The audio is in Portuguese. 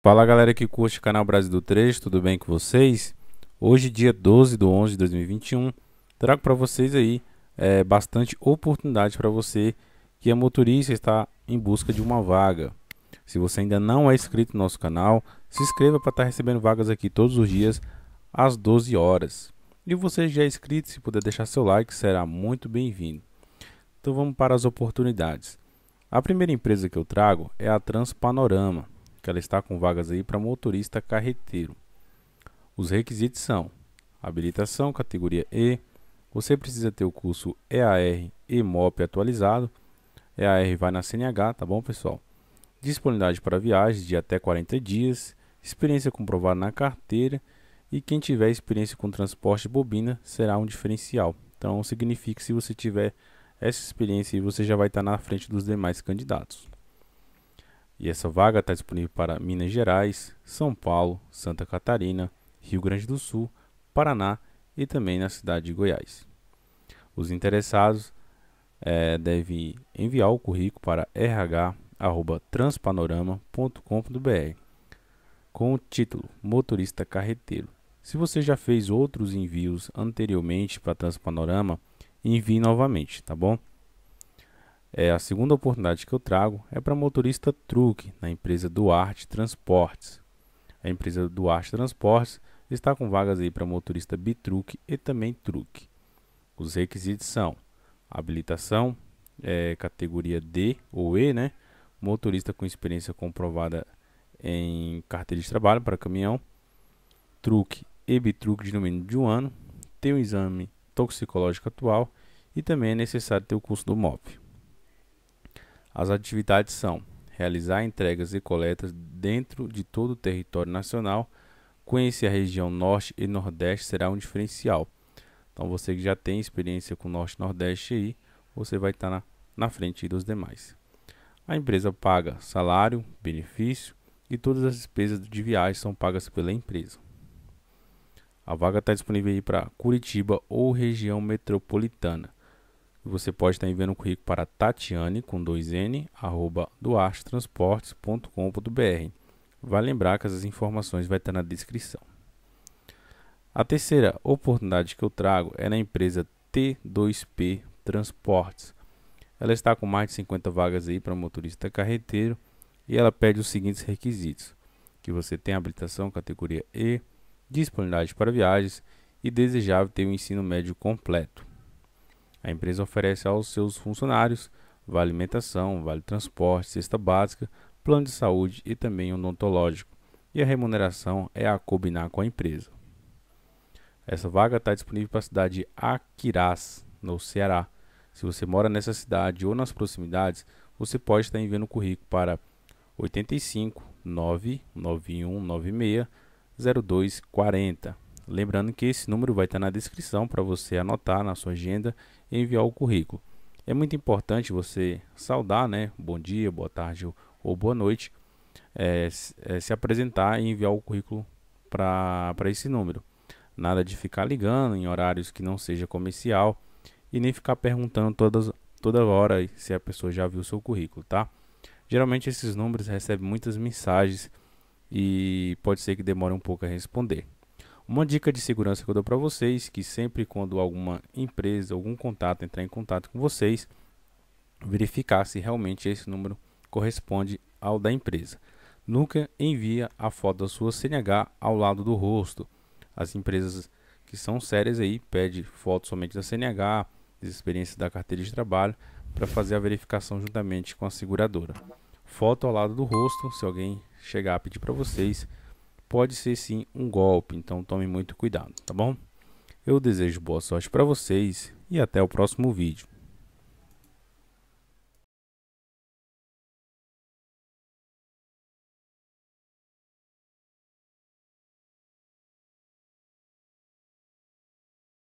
Fala galera que curte o canal Brasil do 3, tudo bem com vocês? Hoje, dia 12 de 11 de 2021, trago para vocês aí é, bastante oportunidade para você que é motorista e está em busca de uma vaga. Se você ainda não é inscrito no nosso canal, se inscreva para estar tá recebendo vagas aqui todos os dias às 12 horas. E você já é inscrito, se puder deixar seu like, será muito bem-vindo. Então vamos para as oportunidades. A primeira empresa que eu trago é a Transpanorama que ela está com vagas aí para motorista carreteiro. Os requisitos são habilitação, categoria E, você precisa ter o curso EAR e MOP atualizado, EAR vai na CNH, tá bom pessoal? Disponibilidade para viagens de até 40 dias, experiência comprovada na carteira e quem tiver experiência com transporte de bobina será um diferencial. Então significa que se você tiver essa experiência você já vai estar na frente dos demais candidatos. E essa vaga está disponível para Minas Gerais, São Paulo, Santa Catarina, Rio Grande do Sul, Paraná e também na cidade de Goiás. Os interessados é, devem enviar o currículo para rh@transpanorama.com.br com o título Motorista Carreteiro. Se você já fez outros envios anteriormente para Transpanorama, envie novamente, tá bom? É, a segunda oportunidade que eu trago é para motorista truque na empresa Duarte Transportes. A empresa Duarte Transportes está com vagas aí para motorista bitruque e também truque. Os requisitos são habilitação, é, categoria D ou E, né? Motorista com experiência comprovada em carteira de trabalho para caminhão, truque e bitruque de no mínimo de um ano, Ter o um exame toxicológico atual e também é necessário ter o curso do MOP. As atividades são realizar entregas e coletas dentro de todo o território nacional. Conhecer a região Norte e Nordeste será um diferencial. Então, você que já tem experiência com Norte e Nordeste aí, você vai estar na, na frente dos demais. A empresa paga salário, benefício e todas as despesas de viagem são pagas pela empresa. A vaga está disponível para Curitiba ou região metropolitana. Você pode estar enviando um currículo para Tatiane com 2n arroba duartransportes.com.br. Vai lembrar que essas informações vai estar na descrição. A terceira oportunidade que eu trago é na empresa T2P Transportes. Ela está com mais de 50 vagas aí para motorista carreteiro e ela pede os seguintes requisitos: que você tenha habilitação categoria E, disponibilidade para viagens e desejável ter o um ensino médio completo. A empresa oferece aos seus funcionários vale alimentação, vale transporte, cesta básica, plano de saúde e também odontológico. E a remuneração é a combinar com a empresa. Essa vaga está disponível para a cidade de Aquirás, no Ceará. Se você mora nessa cidade ou nas proximidades, você pode estar enviando o currículo para 85 0240. Lembrando que esse número vai estar na descrição para você anotar na sua agenda e enviar o currículo. É muito importante você saudar, né? Bom dia, boa tarde ou boa noite. É, é, se apresentar e enviar o currículo para esse número. Nada de ficar ligando em horários que não seja comercial e nem ficar perguntando todas, toda hora se a pessoa já viu o seu currículo, tá? Geralmente esses números recebem muitas mensagens e pode ser que demore um pouco a responder. Uma dica de segurança que eu dou para vocês, que sempre quando alguma empresa, algum contato entrar em contato com vocês, verificar se realmente esse número corresponde ao da empresa. Nunca envia a foto da sua CNH ao lado do rosto. As empresas que são sérias aí pede foto somente da CNH, das experiências da carteira de trabalho para fazer a verificação juntamente com a seguradora. Foto ao lado do rosto, se alguém chegar a pedir para vocês, pode ser sim um golpe, então tome muito cuidado, tá bom? Eu desejo boa sorte para vocês e até o próximo vídeo.